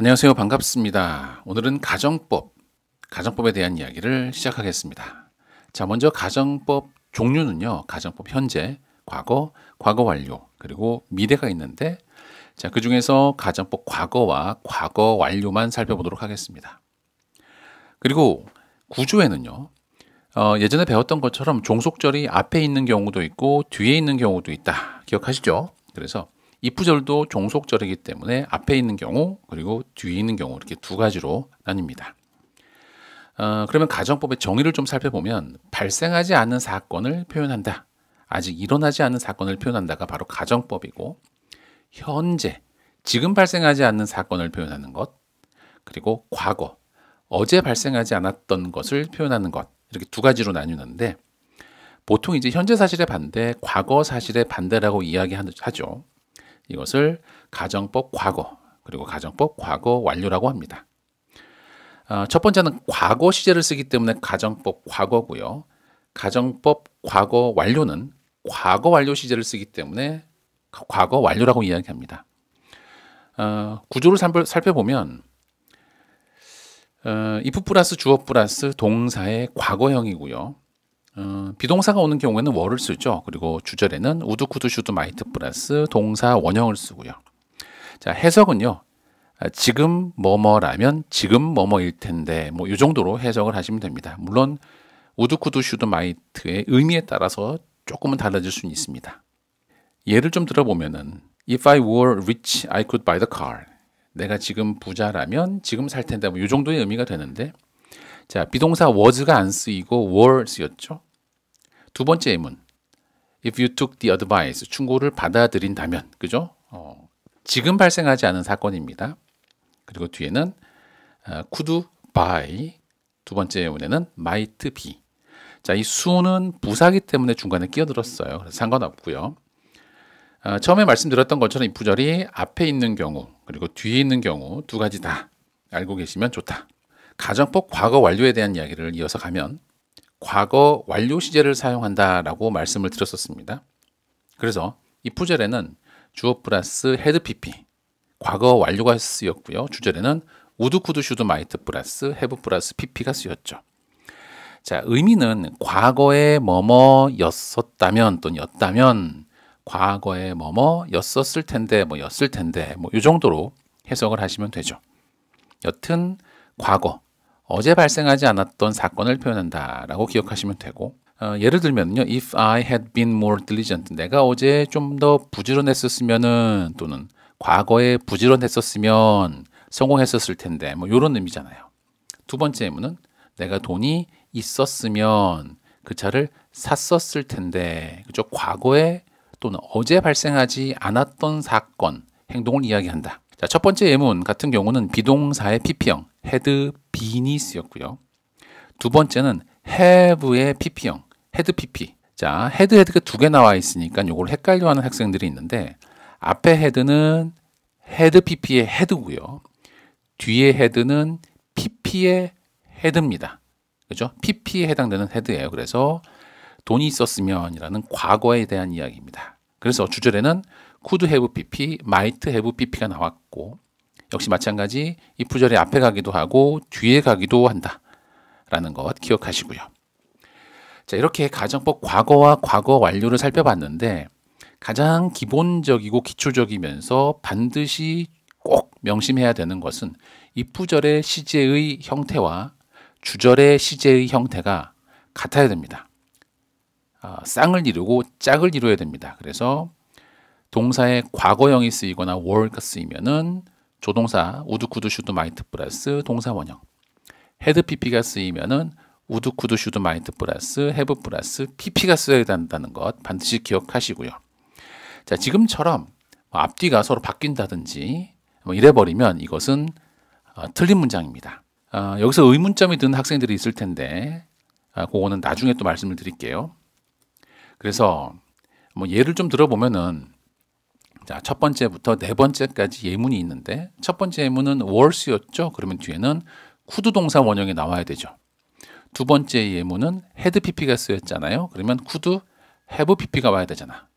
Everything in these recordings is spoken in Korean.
안녕하세요. 반갑습니다. 오늘은 가정법, 가정법에 대한 이야기를 시작하겠습니다. 자, 먼저 가정법 종류는요. 가정법 현재, 과거, 과거 완료, 그리고 미래가 있는데 자, 그중에서 가정법 과거와 과거 완료만 살펴보도록 하겠습니다. 그리고 구조에는요. 어, 예전에 배웠던 것처럼 종속절이 앞에 있는 경우도 있고 뒤에 있는 경우도 있다. 기억하시죠? 그래서 입부절도 종속절이기 때문에 앞에 있는 경우 그리고 뒤에 있는 경우 이렇게 두 가지로 나뉩니다. 어, 그러면 가정법의 정의를 좀 살펴보면 발생하지 않은 사건을 표현한다. 아직 일어나지 않은 사건을 표현한다가 바로 가정법이고 현재 지금 발생하지 않는 사건을 표현하는 것 그리고 과거 어제 발생하지 않았던 것을 표현하는 것 이렇게 두 가지로 나뉘는데 보통 이제 현재 사실의 반대 과거 사실의 반대라고 이야기하죠 이것을 가정법 과거 그리고 가정법 과거 완료라고 합니다. 어, 첫 번째는 과거 시제를 쓰기 때문에 가정법 과거고요. 가정법 과거 완료는 과거 완료 시제를 쓰기 때문에 과거 완료라고 이야기합니다. 어, 구조를 살펴보면 어, if 플러스 주어 플러스 동사의 과거형이고요. 어, 비동사가 오는 경우에는 월을 쓰죠. 그리고 주절에는 우드, 쿠드, 슈드, 마이트 플러스 동사 원형을 쓰고요. 자, 해석은요. 아, 지금 뭐뭐라면 지금 뭐뭐일 텐데 뭐 이 정도로 해석을 하시면 됩니다. 물론 우드, 쿠드, 슈드, 마이트의 의미에 따라서 조금은 달라질 수는 있습니다. 예를 좀 들어보면은 If I were rich, I could buy the car. 내가 지금 부자라면 지금 살 텐데 뭐 이 정도의 의미가 되는데 자 비동사 was가 안 쓰이고 were 쓰였죠. 두 번째 의문. If you took the advice, 충고를 받아들인다면, 그죠? 어, 지금 발생하지 않은 사건입니다. 그리고 뒤에는 어, could by 두 번째 의문에는 might be. 자, 이 수는 부사기 때문에 중간에 끼어들었어요. 그래서 상관없고요. 어, 처음에 말씀드렸던 것처럼 이 부절이 앞에 있는 경우 그리고 뒤에 있는 경우 두 가지 다 알고 계시면 좋다. 가정법 과거 완료에 대한 이야기를 이어서 가면 과거 완료 시제를 사용한다라고 말씀을 드렸었습니다. 그래서 이 푸절에는 주어 플러스 헤드 PP 과거 완료가 쓰였고요. 주절에는 우드 쿠드 슈드 마이트 플러스 헤브 플러스 PP가 쓰였죠. 자, 의미는 과거에 뭐뭐였었다면 또는 였다면 과거에 뭐뭐였었을 텐데 뭐였을 텐데 뭐 이 정도로 해석을 하시면 되죠. 여튼 과거 어제 발생하지 않았던 사건을 표현한다라고 기억하시면 되고 어, 예를 들면요, if I had been more diligent, 내가 어제 좀 더 부지런했었으면은 또는 과거에 부지런했었으면 성공했었을 텐데 뭐 이런 의미잖아요. 두 번째 의문은 내가 돈이 있었으면 그 차를 샀었을 텐데 그죠? 과거에 또는 어제 발생하지 않았던 사건 행동을 이야기한다. 자, 첫 번째 예문 같은 경우는 비동사의 PP형 had been이 쓰였고요. 두 번째는 have의 PP형 had PP. 자, had had가 두 개 나와 있으니까 이걸 헷갈려하는 학생들이 있는데 앞에 had는 had PP의 had고요. 뒤에 헤드는 PP의 헤드입니다. 그죠? PP에 해당되는 헤드예요. 그래서 돈이 있었으면이라는 과거에 대한 이야기입니다. 그래서 주절에는 could have pp, might have pp가 나왔고 역시 마찬가지 이 부절에 앞에 가기도 하고 뒤에 가기도 한다라는 것 기억하시고요. 자 이렇게 가정법 과거와 과거 완료를 살펴봤는데 가장 기본적이고 기초적이면서 반드시 꼭 명심해야 되는 것은 입부절의 시제의 형태와 주절의 시제의 형태가 같아야 됩니다. 아, 쌍을 이루고 짝을 이루어야 됩니다. 그래서 동사의 과거형이 쓰이거나 were가 쓰이면은 조동사 우드 쿠드 슈드 마이트 플러스 동사 원형 헤드 pp가 쓰이면은 우드 쿠드 슈드 마이트 플러스 헤브 플러스 pp가 쓰여야 된다는 것 반드시 기억하시고요. 자 지금처럼 뭐 앞뒤가 서로 바뀐다든지 뭐 이래버리면 이것은 어, 틀린 문장입니다. 어, 여기서 의문점이 드는 학생들이 있을 텐데 아, 그거는 나중에 또 말씀을 드릴게요. 그래서 뭐 예를 좀 들어보면은 자, 첫 번째부터 네 번째까지 예문이 있는데 첫 번째 예문은 월스였죠. 그러면 뒤에는 쿠드 동사 원형이 나와야 되죠. 두 번째 예문은 헤드 PP가 쓰였잖아요. 그러면 쿠드 해브 PP가 와야 되잖아.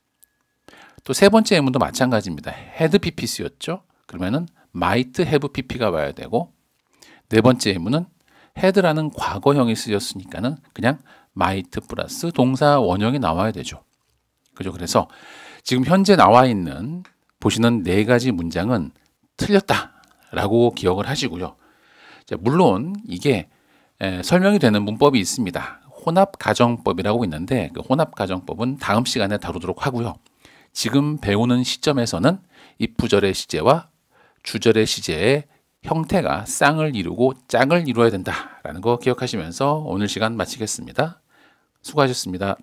또 세 번째 예문도 마찬가지입니다. 헤드 PP 쓰였죠. 그러면은 might have PP가 와야 되고 네 번째 예문은 헤드라는 과거형이 쓰였으니까는 그냥 might 플러스 동사 원형이 나와야 되죠. 그죠? 그래서 지금 현재 나와 있는 보시는 네 가지 문장은 틀렸다라고 기억을 하시고요. 물론 이게 설명이 되는 문법이 있습니다. 혼합 가정법이라고 있는데 그 혼합 가정법은 다음 시간에 다루도록 하고요. 지금 배우는 시점에서는 입부절의 시제와 주절의 시제의 형태가 쌍을 이루고 짝을 이루어야 된다라는 거 기억하시면서 오늘 시간 마치겠습니다. 수고하셨습니다.